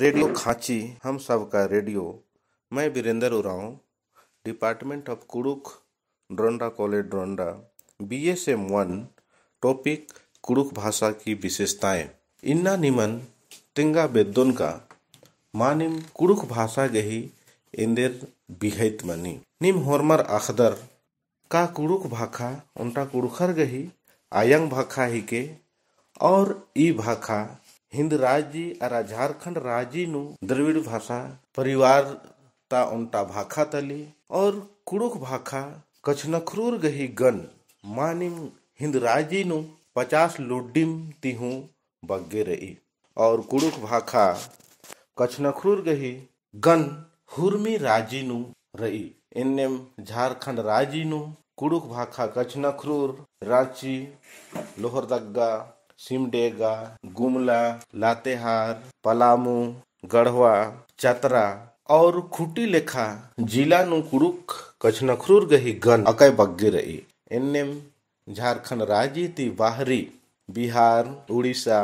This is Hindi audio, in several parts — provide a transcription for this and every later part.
रेडियो खांची हम सब का रेडियो मैं Virendra Oraon department of Kurukh Dronda college Dronda B S M one topic Kurukh भाषा की विशेषताएं इन्ना निमन तिंगा बेदोन का मानिम कुड़ुक भाषा गही इंदिर बिहित मनी निम होरमर अखदर का कुड़ुक भाखा उनका कुड़ुखर गही आयंग भाखा ही के और ई भाखा हिंद राज्य और झारखंड राज्य नु द्रविड़ भाषा परिवार ता उनता भाखा तली और कुड़ुक भाखा कछ नखरूर गही गन मानिम हिंद राज्य नु पचास लुड्डिम तिहू बग्गे रही और कुड़ुक भाखा कछ नखरूर गही गन हुरमी राज्य नु रही इनम झारखंड राज्य नु कुड़ुक भाखा कछ नखरूर रांची लोहरदग्गा सिमडेगा गुमला लातेहार पलामू गढ़वा चतरा और खुटी लेखा जिला नु कुरुक नखरूर गही गन अकय बग्गी रही एनएम झारखंड राज्य ती बाहरी बिहार उड़ीसा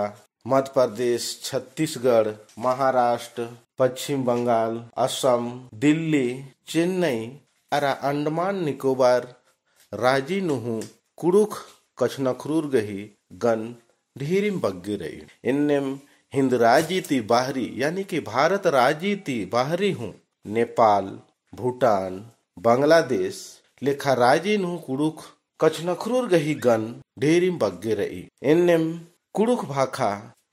मध्य प्रदेश छत्तीसगढ़ महाराष्ट्र पश्चिम बंगाल असम दिल्ली चेन्नई अरा अंडमान निकोबार राजी नुहू कुरुख नखरूर गही गन धीरिम बग्गे रही इनम हिंद राजीति बाहरी यानी कि भारत राजीति बाहरी हूँ नेपाल भूटान बांग्लादेश लेखा राजी नु कुड़ुख नखरूर गही गन ढेरिम बग्गे रही इनम कुड़ुख भाखा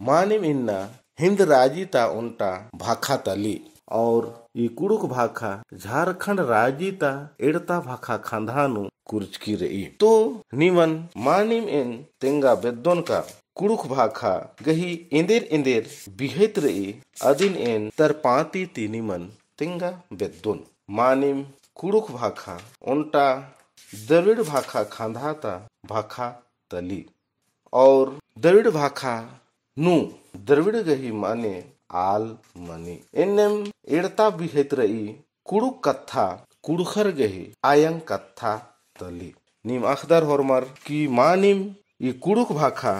मानिम इन्ना हिंद राजीता उनटा भाखा तली और ये कुड़ुक भाखा झारखंड राजीता एड़ता भाखा खांधानु कुर्चकी की रही तो निमन मानिम इन तेंगा बेदोन का कुड़ुक भाखा गही इंदिर इंदिर बिहित रही अदिन एन तरपाती तीनी मन तिंगा बेदुन मानिम कुड़ुक भाखा उन्टा दविड भाखा खांधाता भाखा तली और दविड भाखा नु द्रविड़ गही माने आल मनी एनम एड़ता बिहित रही कुड़ुक कथा कुड़खर गही आयंग कथा तली निम अखदर होरमर की मानिम ये कुड़ुक भाखा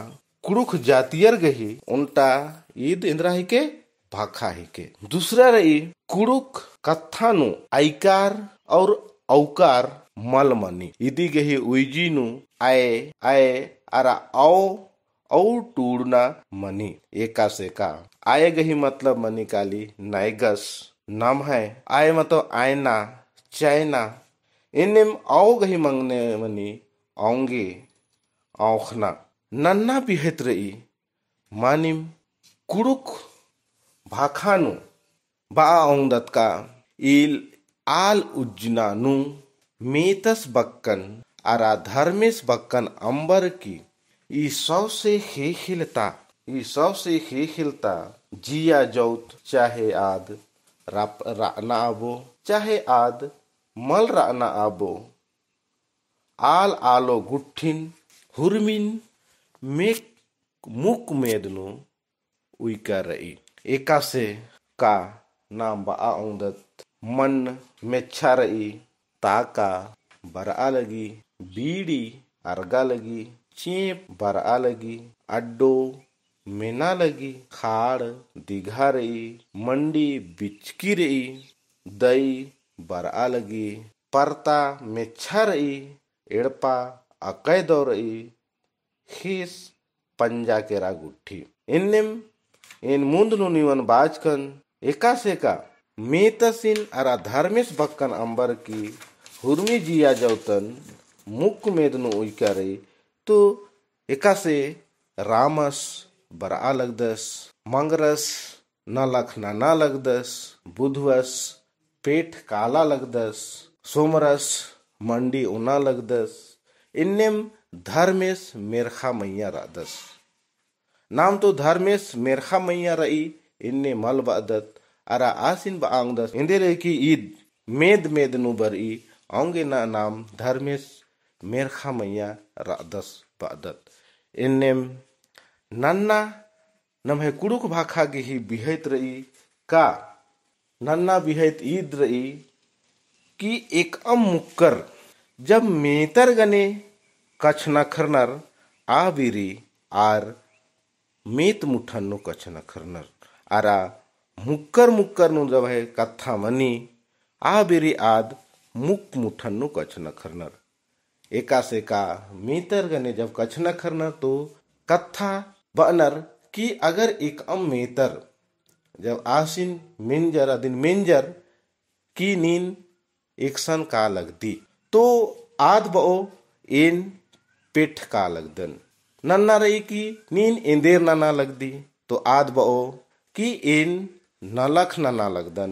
कुरुख जातियर गही उनटा ईद इंद्रा के भाखा ही के दूसरा रही कुरुख कथानु आईकार और औकार मलमनी इदी गही उइजी नु आए आए अरा औ औ टूड़ना मनी एका से का आए गही मतलब मनी काली नाइगस नाम है आए मतलब आयना चाइना इनम औ गही मंगने मनी आऊंगे औखना नन्ना बिहेत रही मानिम कुड़ुक भाखानु बाओंगदत का इल आल उज्जनानु मेतस बक्कन आरा धर्मेश बक्कन अंबर की ई सौ से खिलता ई सौ से खिलता जिया जौत चाहे आद रप राना आबो चाहे आद मल राना आबो आल आलो गुठिन हुरमिन मुक मेदनु उइकर एका से का नाम बा औंदत मन मेच्छा रही ताका बरआ लगी बीड़ी अरगा लगी चेप बरआ लगी अड्डो मेना लगी खाड़ दिघा रही मंडी बिचकी रही दई बरआ लगी परता मेच्छा रही एड़पा अकैदो रही खीस पंजा केरा गुट्ठी इन्नेम इन मुंदनु निवन बाजकन एका सेका मेतसिन अरा धर्मेश बक्कन अंबर की हुर्मी जिया जवतन मुक मेदनु उइकरे तो एका से रामस बरा लगदस मंगरस न लख ना लगदस बुधवस पेट काला लगदस सोमरस मंडी उना लगदस इन्नेम धर्मेश मेरखा मैया रादस नाम तो धर्मेश मेरखा मैया रई इन्ने मल बदत अरा आसिन इंदे रे की ईद मेद मेद नुबर ई औंगे ना नाम धर्मेश मेरखा मैया रादस बदत इन्ने नन्ना नमहे कुड़ुक भाखा गे ही बिहत रही का नन्ना बिहत ईद रही कि एक अम मुक्कर जब मेतर गने કચ્છના ખરનાર આ વીરી આર મેત મુઠ્ઠાનું मुक्कर ખરનાર આર આ મુક્કર મુક્કરનું જબ હે કથા મની આ વીરી આદ મુક મુઠ્ઠાનું एका से का मेतर गने जब कच्छ न तो कथा बनर की अगर एक अम मेतर जब आसिन मिंजर अदिन मिंजर की नीन एक सन का लग दी तो आद बो एन पेठ का लगदन नन्ना रही कि नीन इंदेर नाना लगदी तो आद बो कि इन नलख नना लगदन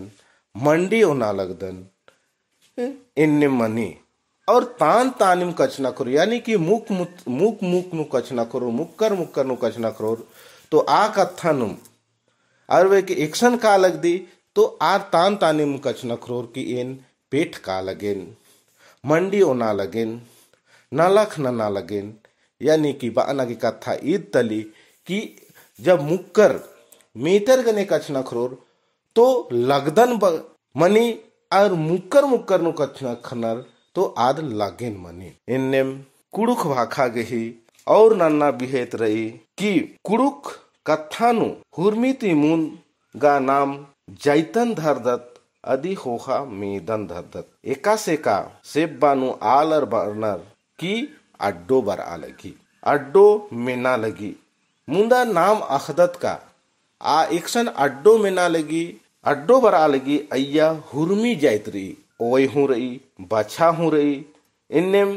मंडी ओना लगदन इन मनी और तान तानिम न करो यानी कि मुख मुख मुख नु न करो मुक्कर मुक्कर नु न करो तो आ कथन और वे कि एक्शन का लग दी तो आ तान तानिम कचना करो कि इन पेट का लगेन मंडी ओना लगेन nalakh ना nalagen यानी कि बाना की कथा ईद तली कि जब मुक्कर मेतर गने कछना खरोर तो लगदन मनी और मुक्कर मुक्कर नु कछना खनर तो आद लागेन मनी इननेम कुड़ुख भाखा गही और नन्ना बिहेत रही कि कुड़ुक कथानु हुरमिति मुन गा नाम जैतन धरदत अधि होहा मेदन धरदत एका से का सेब बानु आलर बर्नर की अड्डो बर आ लगी अड्डो में ना लगी मुंदा नाम अखदत का आ एक्शन अड्डो में ना लगी अड्डो बर आ लगी अय्या हुरमी जायत रही ओई हूँ रही बछा हूँ रही इन्नेम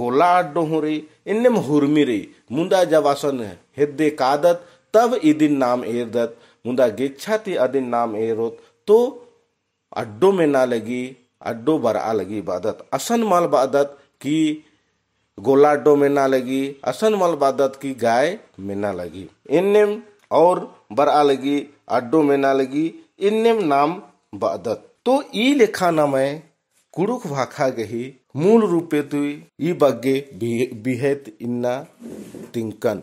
गोला अड्डो हूँ रही इन्नेम हुरमी रही मुंदा जब आसन हृदय कादत तब इदिन नाम एर दत मुंदा गिच्छा थी अदिन नाम एरोत तो अड्डो में ना लगी अड्डो बर आ लगी बादत असन माल बादत की गोलाडो में ना लगी असन मल बादत की गाय में ना लगी इनम और बरा लगी अड्डो में ना लगी इनम नाम बादत तो ई लेखा नाम है कुरुक भाखा गही मूल रूपे तु ई बग्गे बिहेत इन्ना तिंकन